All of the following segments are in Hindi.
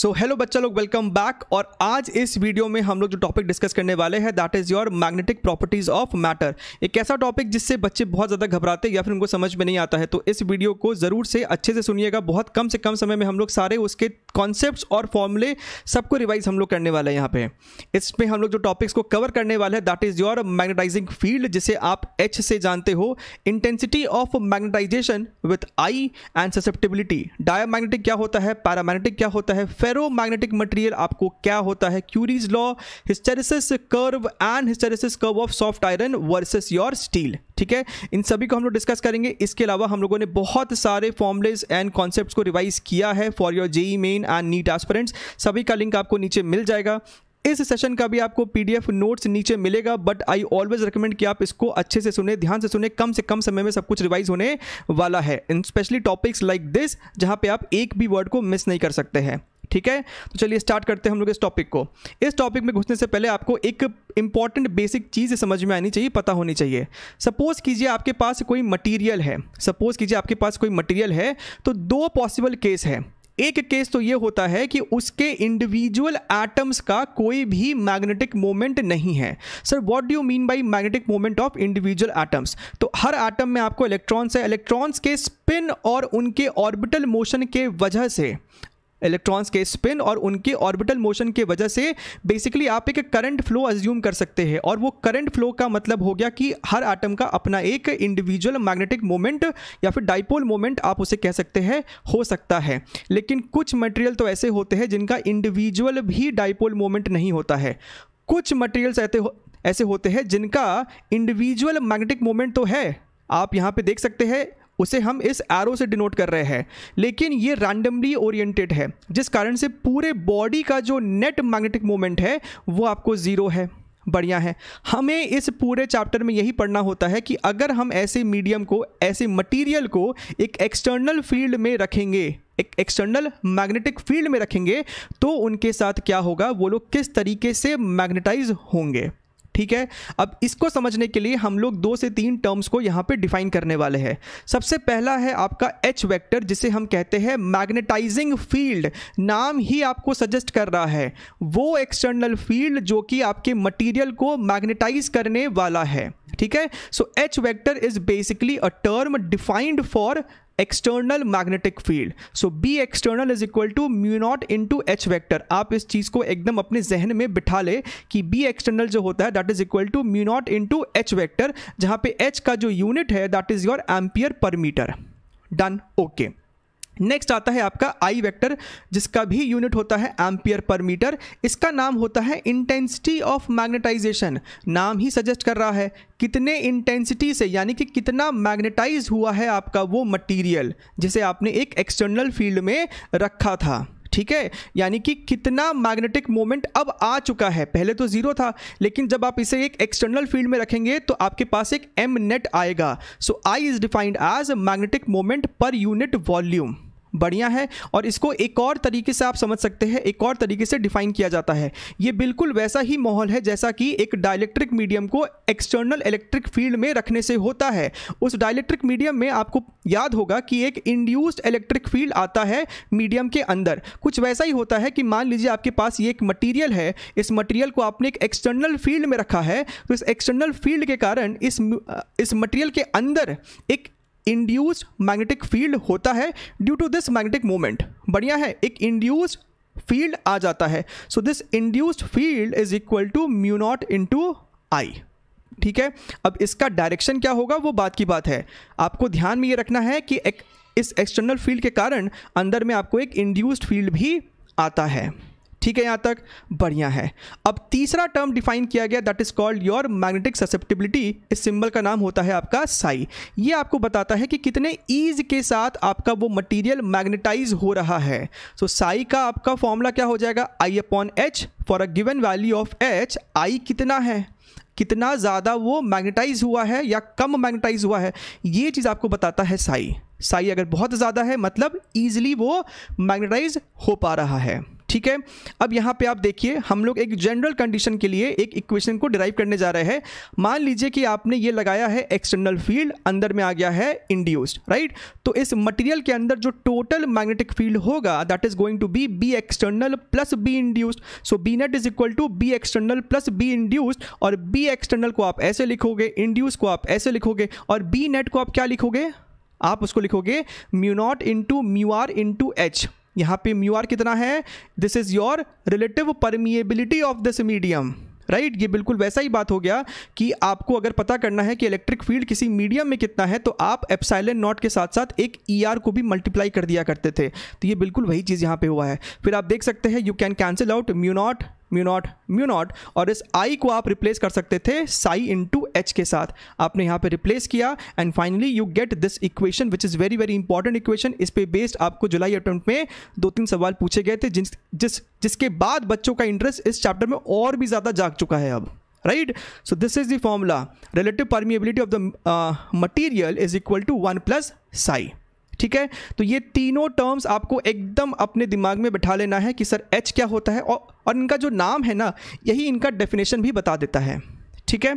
सो हेलो बच्चा लोग वेलकम बैक और आज इस वीडियो में हम लोग जो टॉपिक डिस्कस करने वाले हैं that is your magnetic properties of matter एक ऐसा टॉपिक जिससे बच्चे बहुत ज़्यादा घबराते हैं या फिर उनको समझ में नहीं आता है तो इस वीडियो को ज़रूर से अच्छे से सुनिएगा बहुत कम से कम समय में हम लोग सारे उसके कॉन्सेप्ट और फॉर्मूले सबको रिवाइज हम लोग करने वाले हैं यहाँ पे इसमें हम लोग जो टॉपिक्स को कवर करने वाले हैं that is your magnetising field जिसे आप एच से जानते हो intensity of magnetisation with I and susceptibility diamagnetic क्या होता है पैरामैग्नेटिक क्या होता है फेरोमैग्नेटिक मटेरियल आपको क्या होता है Curie's law hysteresis curve and hysteresis curve of soft iron versus your steel ठीक है इन सभी को हम लोग डिस्कस करेंगे इसके अलावा हम लोगों ने बहुत सारे फॉर्मुलेज एंड कॉन्सेप्ट को रिवाइज किया है for your JEE Main and NEET aspirants सभी का लिंक आपको नीचे मिल जाएगा इस सेशन का भी आपको पीडीएफ नोट्स नीचे मिलेगा बट आई ऑलवेज रिकमेंड कि आप इसको अच्छे से सुने ध्यान से सुने कम से कम समय में सब कुछ रिवाइज होने वाला है स्पेशली टॉपिक्स लाइक दिस जहां पे आप एक भी वर्ड को मिस नहीं कर सकते हैं ठीक है तो चलिए स्टार्ट करते हैं हम लोग इस टॉपिक को इस टॉपिक में घुसने से पहले आपको एक इंपॉर्टेंट बेसिक चीज़ समझ में आनी चाहिए पता होनी चाहिए सपोज़ कीजिए आपके पास कोई मटीरियल है सपोज़ कीजिए आपके पास कोई मटीरियल है तो दो पॉसिबल केस है एक केस तो ये होता है कि उसके इंडिविजुअल एटम्स का कोई भी मैग्नेटिक मोमेंट नहीं है sir what do you mean by magnetic moment of individual atoms तो हर एटम में आपको इलेक्ट्रॉन्स है इलेक्ट्रॉन्स के स्पिन और उनके ऑर्बिटल मोशन के वजह से इलेक्ट्रॉन्स के स्पिन और उनके ऑर्बिटल मोशन के वजह से बेसिकली आप एक करंट फ्लो अज्यूम कर सकते हैं और वो करंट फ्लो का मतलब हो गया कि हर आटम का अपना एक इंडिविजुअल मैग्नेटिक मोमेंट या फिर डाइपोल मोमेंट आप उसे कह सकते हैं हो सकता है लेकिन कुछ मटेरियल तो ऐसे होते हैं जिनका इंडिविजुअल भी डाइपोल मोमेंट नहीं होता है कुछ मटेरियल्स ऐसे हो, ऐसे होते हैं जिनका इंडिविजुअल मैग्नेटिक मोमेंट तो है आप यहाँ पे देख सकते हैं उसे हम इस एरो से डिनोट कर रहे हैं लेकिन ये रैंडमली ओरिएंटेड है जिस कारण से पूरे बॉडी का जो नेट मैग्नेटिक मोमेंट है वो आपको ज़ीरो है बढ़िया है हमें इस पूरे चैप्टर में यही पढ़ना होता है कि अगर हम ऐसे मीडियम को ऐसे मटेरियल को एक एक्सटर्नल फील्ड में रखेंगे एक एक्सटर्नल मैग्नेटिक फील्ड में रखेंगे तो उनके साथ क्या होगा वो लोग किस तरीके से मैग्नेटाइज होंगे ठीक है अब इसको समझने के लिए हम लोग दो से तीन टर्म्स को यहाँ पे डिफाइन करने वाले हैं सबसे पहला है आपका एच वेक्टर जिसे हम कहते हैं मैग्नेटाइजिंग फील्ड नाम ही आपको सजेस्ट कर रहा है वो एक्सटर्नल फील्ड जो कि आपके मटीरियल को मैग्नेटाइज करने वाला है ठीक है so H vector is basically a term defined for external magnetic field so B external is equal to mu naught into H vector आप इस चीज़ को एकदम अपने जहन में बिठा ले कि बी एक्सटर्नल जो होता है that is equal to mu naught into H vector जहाँ पे एच का जो यूनिट है that is your ampere per metre done okay okay. Next आता है आपका आई वेक्टर जिसका भी यूनिट होता है एम्पियर पर मीटर इसका नाम होता है इंटेंसिटी ऑफ मैग्नेटाइजेशन नाम ही सजेस्ट कर रहा है कितने इंटेंसिटी से यानी कि कितना मैग्नेटाइज हुआ है आपका वो मटेरियल जिसे आपने एक एक्सटर्नल फील्ड में रखा था ठीक है यानी कि कितना मैग्नेटिक मोमेंट अब आ चुका है पहले तो ज़ीरो था लेकिन जब आप इसे एक एक्सटर्नल फील्ड में रखेंगे तो आपके पास एक एम नेट आएगा so I is defined as magnetic moment per unit volume बढ़िया है और इसको एक और तरीके से आप समझ सकते हैं एक और तरीके से डिफाइन किया जाता है ये बिल्कुल वैसा ही माहौल है जैसा कि एक डायलेक्ट्रिक मीडियम को एक्सटर्नल इलेक्ट्रिक फील्ड में रखने से होता है उस डायलेक्ट्रिक मीडियम में आपको याद होगा कि एक इंड्यूस्ड इलेक्ट्रिक फील्ड आता है मीडियम के अंदर कुछ वैसा ही होता है कि मान लीजिए आपके पास ये एक मटीरियल है इस मटीरियल को आपने एक एक्सटर्नल फील्ड में रखा है तो इस एक्सटर्नल फील्ड के कारण इस इस मटीरियल के अंदर एक इंड्यूस्ड मैग्नेटिक फील्ड होता है due to this magnetic moment बढ़िया है एक इंड्यूस्ड फील्ड आ जाता है so this induced field is equal to mu naught into I ठीक है अब इसका डायरेक्शन क्या होगा वो बात की बात है आपको ध्यान में ये रखना है कि एक इस एक्सटर्नल फील्ड के कारण अंदर में आपको एक इंड्यूस्ड फील्ड भी आता है ठीक है यहाँ तक बढ़िया है अब तीसरा टर्म डिफाइन किया गया that is called your magnetic susceptibility इस सिंबल का नाम होता है आपका साई ये आपको बताता है कि कितने ईज के साथ आपका वो मटीरियल मैग्नेटाइज हो रहा है सो so, साई का आपका फॉर्मूला क्या हो जाएगा I upon H for a given value of H I कितना है कितना ज़्यादा वो मैग्नेटाइज हुआ है या कम मैग्नेटाइज हुआ है ये चीज़ आपको बताता है साई साई अगर बहुत ज़्यादा है मतलब ईजिली वो मैग्नेटाइज हो पा रहा है ठीक है अब यहां पे आप देखिए हम लोग एक जनरल कंडीशन के लिए एक इक्वेशन को डिराइव करने जा रहे हैं मान लीजिए कि आपने ये लगाया है एक्सटर्नल फील्ड अंदर में आ गया है इंड्यूस्ड राइट तो इस मटेरियल के अंदर जो टोटल मैग्नेटिक फील्ड होगा that is going to be B external plus B induced so B net is equal to B external plus B induced और बी एक्सटर्नल को आप ऐसे लिखोगे इंड्यूस को आप ऐसे लिखोगे और बी नेट को आप क्या लिखोगे आप उसको लिखोगे mu naught into mu r into H यहाँ पे म्यू आर कितना है this is your relative permeability of this medium right right? ये बिल्कुल वैसा ही बात हो गया कि आपको अगर पता करना है कि इलेक्ट्रिक फील्ड किसी मीडियम में कितना है तो आप एप्साइलन नॉट के साथ साथ एक ई e ER को भी मल्टीप्लाई कर दिया करते थे तो ये बिल्कुल वही चीज़ यहाँ पे हुआ है फिर आप देख सकते हैं you can cancel out mu naught mu naught mu naught और इस आई को आप रिप्लेस कर सकते थे साई इंटू एच के साथ आपने यहाँ पे रिप्लेस किया and finally you get this equation which is very very important equation इस पे बेस्ड आपको जुलाई अटेम्प्ट में दो तीन सवाल पूछे गए थे जिस जिस जिसके बाद बच्चों का इंटरेस्ट इस चैप्टर में और भी ज़्यादा जाग चुका है अब right so this is the formula relative permeability of the material is equal to one plus psi ठीक है तो ये तीनों टर्म्स आपको एकदम अपने दिमाग में बैठा लेना है कि सर एच क्या होता है और, और इनका जो नाम है ना यही इनका डेफिनेशन भी बता देता है ठीक है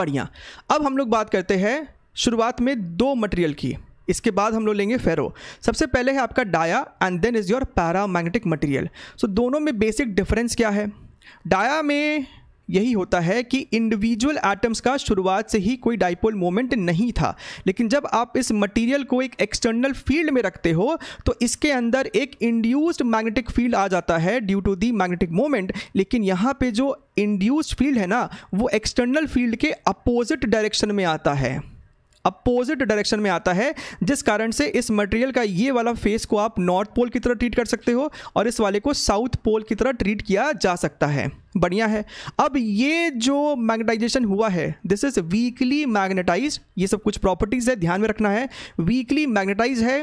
बढ़िया अब हम लोग बात करते हैं शुरुआत में दो मटेरियल की इसके बाद हम लोग लेंगे फेरो सबसे पहले है आपका dia and then is your paramagnetic material so दोनों में बेसिक डिफरेंस क्या है डाया में यही होता है कि इंडिविजुअल एटम्स का शुरुआत से ही कोई डाइपोल मोमेंट नहीं था लेकिन जब आप इस मटेरियल को एक एक्सटर्नल फील्ड में रखते हो तो इसके अंदर एक इंड्यूस्ड मैग्नेटिक फील्ड आ जाता है due to the magnetic moment लेकिन यहाँ पे जो इंड्यूस्ड फील्ड है ना वो एक्सटर्नल फील्ड के अपोजिट डायरेक्शन में आता है अपोजिट डायरेक्शन में आता है जिस कारण से इस मटेरियल का ये वाला फेस को आप नॉर्थ पोल की तरह ट्रीट कर सकते हो और इस वाले को साउथ पोल की तरह ट्रीट किया जा सकता है बढ़िया है अब ये जो मैग्नेटाइजेशन हुआ है दिस इज वीकली मैग्नेटाइज ये सब कुछ प्रॉपर्टीज है ध्यान में रखना है वीकली मैग्नेटाइज है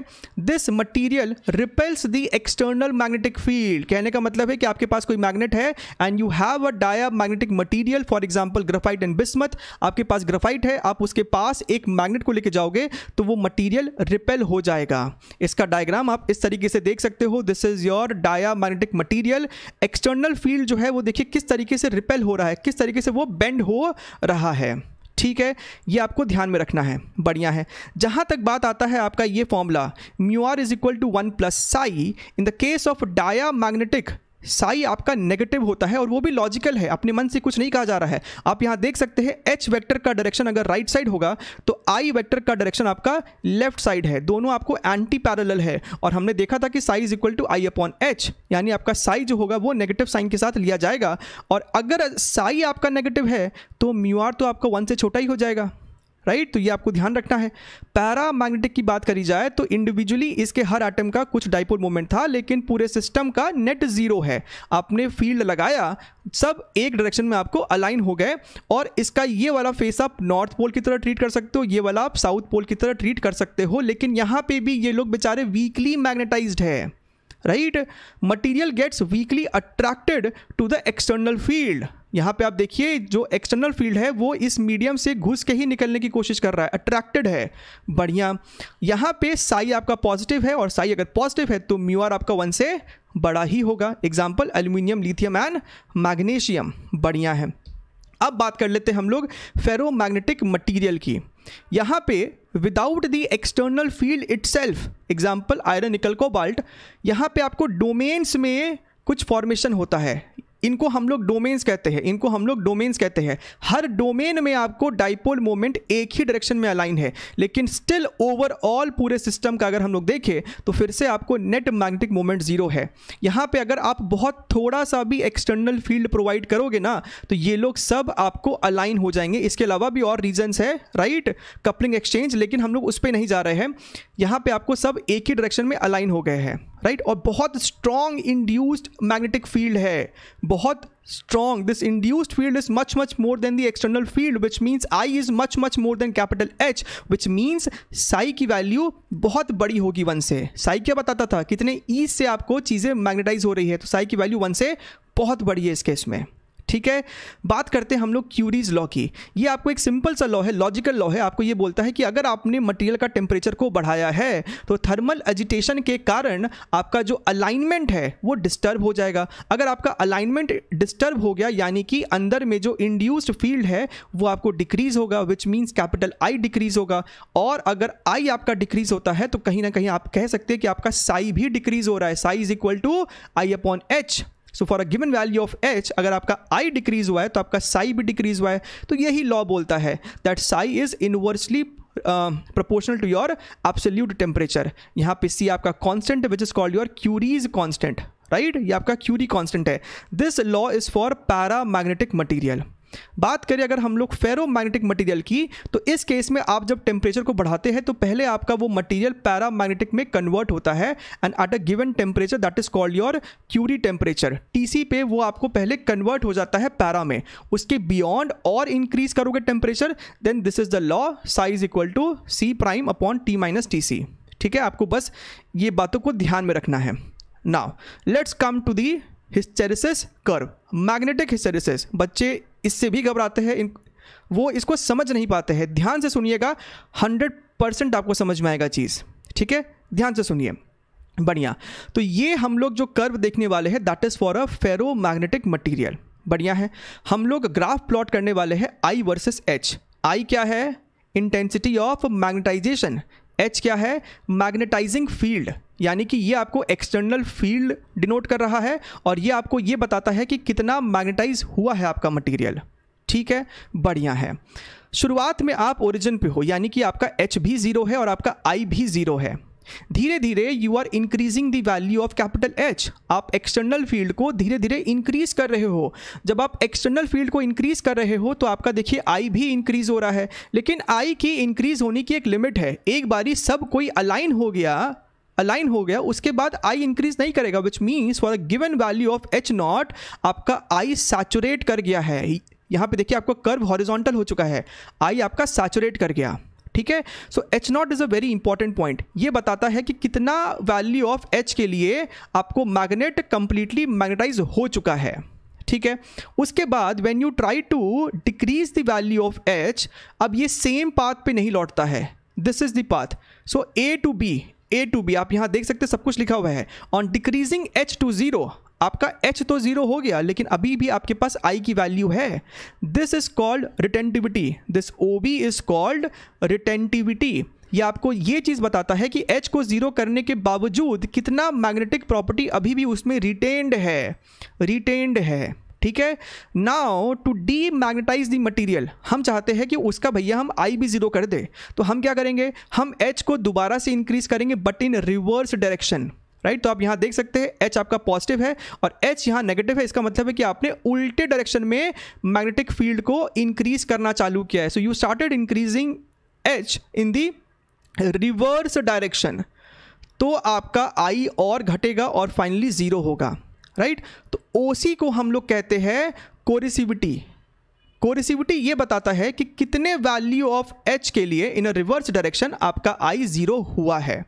this material repels the external magnetic field कहने का मतलब है कि आपके पास कोई मैग्नेट है and you have a diamagnetic material for example graphite and bismuth आपके पास ग्राफाइट है आप उसके पास एक मैग्नेट को लेकर जाओगे तो वो मटीरियल रिपेल हो जाएगा इसका डायग्राम आप इस तरीके से देख सकते हो this is your diamagnetic material external field जो है वो देखिए किस तरीके से रिपेल हो रहा है किस तरीके से वो बेंड हो रहा है ठीक है ये आपको ध्यान में रखना है बढ़िया है जहाँ तक बात आता है आपका ये formula mu r is equal to one plus psi in the case of diamagnetic psi आपका नेगेटिव होता है और वो भी लॉजिकल है अपने मन से कुछ नहीं कहा जा रहा है आप यहाँ देख सकते हैं एच वेक्टर का डायरेक्शन अगर राइट साइड होगा तो आई वेक्टर का डायरेक्शन आपका लेफ्ट साइड है दोनों आपको एंटी पैरल है और हमने देखा था कि psi is equal to I upon H यानी आपका साई जो होगा वो नेगेटिव साइन के साथ लिया जाएगा और अगर साई आपका नेगेटिव है तो म्यूआर तो आपका वन से छोटा ही हो जाएगा राइट तो ये आपको ध्यान रखना है पैरा मैग्नेटिक की बात करी जाए तो इंडिविजुअली इसके हर आइटम का कुछ डाइपोल मोमेंट था लेकिन पूरे सिस्टम का नेट जीरो है आपने फील्ड लगाया सब एक डायरेक्शन में आपको अलाइन हो गए और इसका ये वाला फेस आप नॉर्थ पोल की तरह ट्रीट कर सकते हो ये वाला आप साउथ पोल की तरह ट्रीट कर सकते हो लेकिन यहाँ पे भी ये लोग बेचारे वीकली मैग्नेटाइज है right material gets weakly attracted to the external field यहाँ पे आप देखिए जो एक्सटर्नल फील्ड है वो इस मीडियम से घुस के ही निकलने की कोशिश कर रहा है अट्रैक्टेड है बढ़िया यहाँ पे साई आपका पॉजिटिव है और साई अगर पॉजिटिव है तो म्यूआर आपका वन से बड़ा ही होगा example aluminium lithium and magnesium बढ़िया है अब बात कर लेते हैं हम लोग फेरो मैग्नेटिक मटीरियल की यहाँ पे without the external field itself example iron nickel cobalt यहाँ पे आपको डोमेन्स में कुछ फॉर्मेशन होता है इनको हम लोग डोमेन्स कहते हैं इनको हम लोग डोमेन्स कहते हैं हर डोमेन में आपको डाइपोल मोमेंट एक ही डायरेक्शन में अलाइन है लेकिन स्टिल ओवरऑल पूरे सिस्टम का अगर हम लोग देखें तो फिर से आपको नेट मैग्नेटिक मोमेंट जीरो है यहाँ पे अगर आप बहुत थोड़ा सा भी एक्सटर्नल फील्ड प्रोवाइड करोगे ना तो ये लोग सब आपको अलाइन हो जाएंगे इसके अलावा भी और रीजन्स है राइट कपलिंग एक्सचेंज लेकिन हम लोग उस पर नहीं जा रहे हैं यहाँ पर आपको सब एक ही डायरेक्शन में अलाइन हो गए हैं राइट और बहुत स्ट्रांग इंड्यूस्ड मैग्नेटिक फील्ड है बहुत strong this induced field is much much more than the external field which means I is much much more than capital H which means psi की वैल्यू बहुत बड़ी होगी वन से साई क्या बताता था कितने ईज e से आपको चीज़ें मैग्नेटाइज हो रही है तो साई की वैल्यू वन से बहुत बड़ी है इस केस में ठीक है बात करते हैं हम लोग क्यूरीज लॉ की ये आपको एक सिंपल सा लॉ है लॉजिकल लॉ है आपको ये बोलता है कि अगर आपने मटेरियल का टेम्परेचर को बढ़ाया है तो थर्मल एजिटेशन के कारण आपका जो अलाइनमेंट है वो डिस्टर्ब हो जाएगा अगर आपका अलाइनमेंट डिस्टर्ब हो गया यानी कि अंदर में जो इंड्यूस्ड फील्ड है वो आपको डिक्रीज होगा which means capital I decrease होगा और अगर आई आपका डिक्रीज होता है तो कहीं ना कहीं आप कह सकते हैं कि आपका साई भी डिक्रीज हो रहा है psi is equal to I upon H so for a given value of H अगर आपका आई डिक्रीज हुआ है तो आपका साई भी डिक्रीज हुआ है तो यही लॉ बोलता है that psi is inversely proportional to your absolute temperature यहाँ पे सी आपका constant which is called your Curie's constant right ये आपका क्यूरी कॉन्स्टेंट है this law is for paramagnetic material बात करें अगर हम लोग फेरोमैग्नेटिक मटेरियल की तो इस केस में आप जब टेम्परेचर को बढ़ाते हैं तो पहले आपका वो मटेरियल पैरामैग्नेटिक में कन्वर्ट होता है and at a given temperature that is called your Curie temperature T पे वो आपको पहले कन्वर्ट हो जाता है पैरा में उसके बियॉन्ड और इंक्रीज करोगे temperature then this is the law psi equal to C prime upon T minus T C ठीक है आपको बस ये बातों को ध्यान में रखना है now let's come to the hysteresis curve magnetic hysteresis बच्चे इससे भी घबराते हैं इन वो इसको समझ नहीं पाते हैं ध्यान से सुनिएगा हंड्रेड परसेंट आपको समझ में आएगा चीज़ ठीक है ध्यान से सुनिए बढ़िया तो ये हम लोग जो कर्व देखने वाले हैं that is for a ferromagnetic material बढ़िया है हम लोग ग्राफ प्लॉट करने वाले हैं आई वर्सेस एच आई क्या है इंटेंसिटी ऑफ मैग्नेटाइजेशन एच क्या है मैग्नेटाइजिंग फील्ड यानी कि ये आपको एक्सटर्नल फील्ड डिनोट कर रहा है और ये आपको ये बताता है कि कितना मैग्नेटाइज हुआ है आपका मटेरियल ठीक है बढ़िया है शुरुआत में आप ओरिजिन पे हो यानी कि आपका एच भी ज़ीरो है और आपका आई भी ज़ीरो है धीरे धीरे you are increasing the value of capital H आप एक्सटर्नल फील्ड को धीरे धीरे इंक्रीज कर रहे हो जब आप एक्सटर्नल फील्ड को इंक्रीज कर रहे हो तो आपका देखिए आई भी इंक्रीज हो रहा है लेकिन आई की इंक्रीज होने की एक लिमिट है एक बारी सब कोई अलाइन हो गया अलाइन हो गया उसके बाद आई इंक्रीज नहीं करेगा which means for a given value of H naught आपका आई सैचुरेट कर गया है यहाँ पे देखिए आपका कर्व हॉरिजॉन्टल हो चुका है आई आपका सैचुरेट कर गया ठीक है so H naught is a very important point ये बताता है कि कितना वैल्यू ऑफ एच के लिए आपको मैग्नेट कंप्लीटली मैग्नेटाइज हो चुका है ठीक है उसके बाद when you try to decrease the value of H अब ये सेम पाथ पे नहीं लौटता है this is the path so A to B A to B आप यहां देख सकते सब कुछ लिखा हुआ है on decreasing H to zero आपका एच तो ज़ीरो हो गया लेकिन अभी भी आपके पास आई की वैल्यू है this is called retentivity this O B is called retentivity ये आपको ये चीज़ बताता है कि एच को ज़ीरो करने के बावजूद कितना मैग्नेटिक प्रॉपर्टी अभी भी उसमें रिटेन्ड है रिटेन्ड है ठीक है now to demagnetise the material हम चाहते हैं कि उसका भैया हम आई भी जीरो कर दे तो हम क्या करेंगे हम एच को दोबारा से इंक्रीज करेंगे but in reverse direction right तो आप यहाँ देख सकते हैं एच आपका पॉजिटिव है और एच यहाँ नेगेटिव है इसका मतलब है कि आपने उल्टे डायरेक्शन में मैग्नेटिक फील्ड को इंक्रीज करना चालू किया है so you started increasing H in the reverse direction तो आपका आई और घटेगा और फाइनली ज़ीरो होगा राइट तो ओसी को हम लोग कहते हैं कोरिसिविटी कोरिसिविटी ये बताता है कि कितने वैल्यू ऑफ एच के लिए इन अ रिवर्स डायरेक्शन आपका आई ज़ीरो हुआ है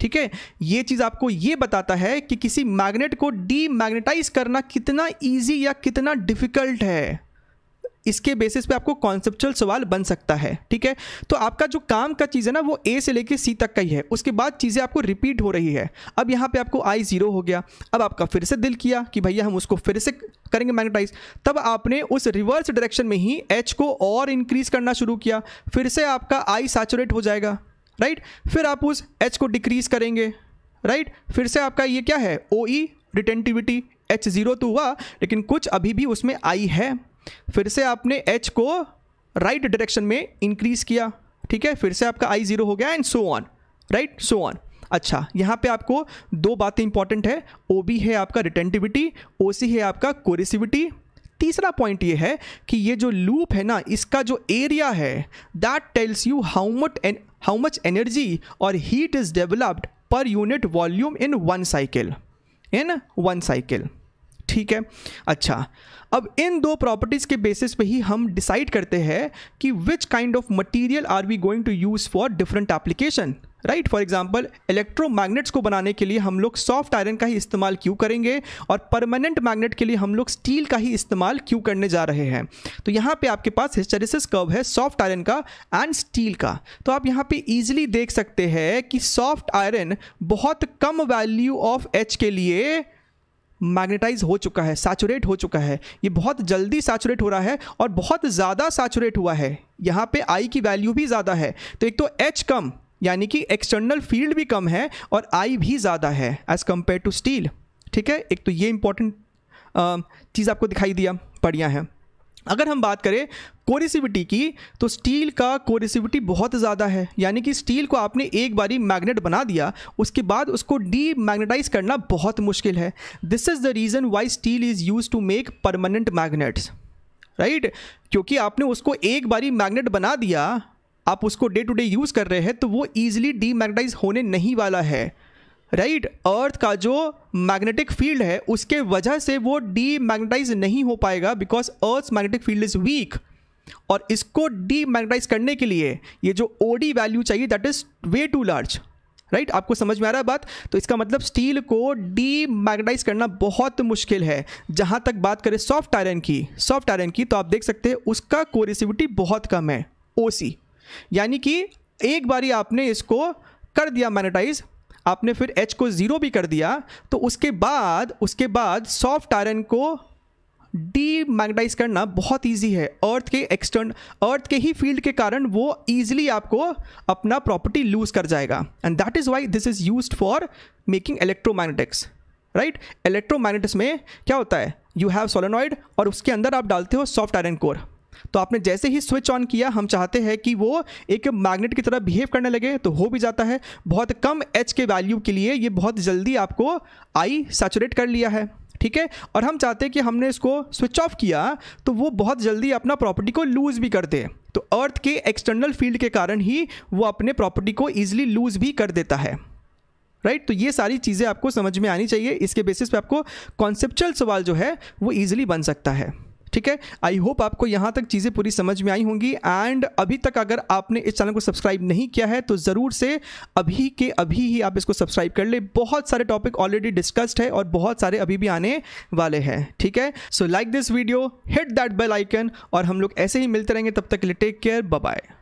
ठीक है ये चीज़ आपको ये बताता है कि किसी मैग्नेट को डीमैग्नेटाइज करना कितना ईजी या कितना डिफ़िकल्ट है इसके बेसिस पे आपको कॉन्सेप्चुअल सवाल बन सकता है ठीक है तो आपका जो काम का चीज़ है ना वो ए से लेके सी तक का ही है उसके बाद चीज़ें आपको रिपीट हो रही है अब यहाँ पे आपको आई ज़ीरो हो गया अब आपका फिर से दिल किया कि भैया हम उसको फिर से करेंगे मैग्नेटाइज तब आपने उस रिवर्स डायरेक्शन में ही एच को और इंक्रीज़ करना शुरू किया फिर से आपका आई सैचुरेट हो जाएगा राइट फिर आप उस एच को डिक्रीज करेंगे राइट फिर से आपका ये क्या है O E retentivity H zero तो हुआ लेकिन कुछ अभी भी उसमें आई है फिर से आपने एच को राइट right डायरेक्शन में इंक्रीज किया ठीक है फिर से आपका आई ज़ीरो हो गया and so on right so on अच्छा यहाँ पे आपको दो बातें इंपॉर्टेंट है ओ बी है आपका रिटेंटिविटी ओ सी है आपका कोरिसिविटी तीसरा पॉइंट ये है कि ये जो लूप है ना इसका जो एरिया है that tells you how much an how much energy or heat is developed per unit volume in one cycle in one cycle ठीक है अच्छा अब इन दो प्रॉपर्टीज़ के बेसिस पे ही हम डिसाइड करते हैं कि which kind of material are we going to use for different application right for example electromagnets को बनाने के लिए हम लोग सॉफ्ट आयरन का ही इस्तेमाल क्यों करेंगे और परमानेंट मैग्नेट के लिए हम लोग स्टील का ही इस्तेमाल क्यों करने जा रहे हैं तो यहाँ पे आपके पास हिस्टेरिसिस कर्व है सॉफ्ट आयरन का एंड स्टील का तो आप यहाँ पे ईजिली देख सकते हैं कि सॉफ्ट आयरन बहुत कम वैल्यू ऑफ एच के लिए मैग्नेटाइज हो चुका है सैचुरेट हो चुका है ये बहुत जल्दी सैचुरेट हो रहा है और बहुत ज़्यादा सैचुरेट हुआ है यहाँ पे आई की वैल्यू भी ज़्यादा है तो एक तो एच कम यानी कि एक्सटर्नल फील्ड भी कम है और आई भी ज़्यादा है एज़ कम्पेयर टू स्टील ठीक है एक तो ये इंपॉर्टेंट चीज़ आपको दिखाई दिया बढ़िया है अगर हम बात करें कोरेसिविटी की तो स्टील का कोरेसिविटी बहुत ज़्यादा है यानी कि स्टील को आपने एक बारी मैग्नेट बना दिया उसके बाद उसको डी मैग्नेटाइज करना बहुत मुश्किल है this is the reason why steel is use to make permanent magnets right क्योंकि आपने उसको एक बारी मैग्नेट बना दिया आप उसको डे टू डे यूज़ कर रहे हैं तो वो ईजिली डी मैग्नेटाइज होने नहीं वाला है राइट right? अर्थ का जो मैग्नेटिक फील्ड है उसके वजह से वो डी मैग्नेटाइज नहीं हो पाएगा because earth magnetic field is weak और इसको डी मैग्नेटाइज करने के लिए ये जो ओ डी वैल्यू चाहिए that is way too large right आपको समझ में आ रहा है बात तो इसका मतलब स्टील को डी मैग्नेटाइज करना बहुत मुश्किल है जहाँ तक बात करें सॉफ्ट आयरन की सॉफ्ट आयरन की तो आप देख सकते हैं उसका कोरेसिविटी बहुत कम है ओ यानी कि एक बारी आपने इसको कर दिया मैग्नेटाइज आपने फिर एच को ज़ीरो भी कर दिया तो उसके बाद उसके बाद सॉफ्ट आयरन को डी मैग्नेटाइज करना बहुत इजी है अर्थ के एक्सटर्न अर्थ के ही फील्ड के कारण वो ईजिली आपको अपना प्रॉपर्टी लूज कर जाएगा and that is why this is use for making electromagnetics right electromagnetics में क्या होता है यू हैव सोलोनॉइड और उसके अंदर आप डालते हो सॉफ्ट आयरन कोर तो आपने जैसे ही स्विच ऑन किया हम चाहते हैं कि वो एक मैग्नेट की तरह बिहेव करने लगे तो हो भी जाता है बहुत कम एच के वैल्यू के लिए ये बहुत जल्दी आपको आई सैचुरेट कर लिया है ठीक है और हम चाहते हैं कि हमने इसको स्विच ऑफ किया तो वो बहुत जल्दी अपना प्रॉपर्टी को लूज़ भी कर दे तो अर्थ के एक्सटर्नल फील्ड के कारण ही वो अपने प्रॉपर्टी को ईजिली लूज़ भी कर देता है राइट right? तो ये सारी चीज़ें आपको समझ में आनी चाहिए इसके बेसिस पे आपको कॉन्सेप्चुअल सवाल जो है वो ईजिली बन सकता है ठीक है आई होप आपको यहाँ तक चीज़ें पूरी समझ में आई होंगी एंड अभी तक अगर आपने इस चैनल को सब्सक्राइब नहीं किया है तो ज़रूर से अभी के अभी ही आप इसको सब्सक्राइब कर ले बहुत सारे टॉपिक ऑलरेडी डिस्कस्ड है और बहुत सारे अभी भी आने वाले हैं ठीक है so like this video hit that bell icon और हम लोग ऐसे ही मिलते रहेंगे तब तक के लिए टेक केयर बाय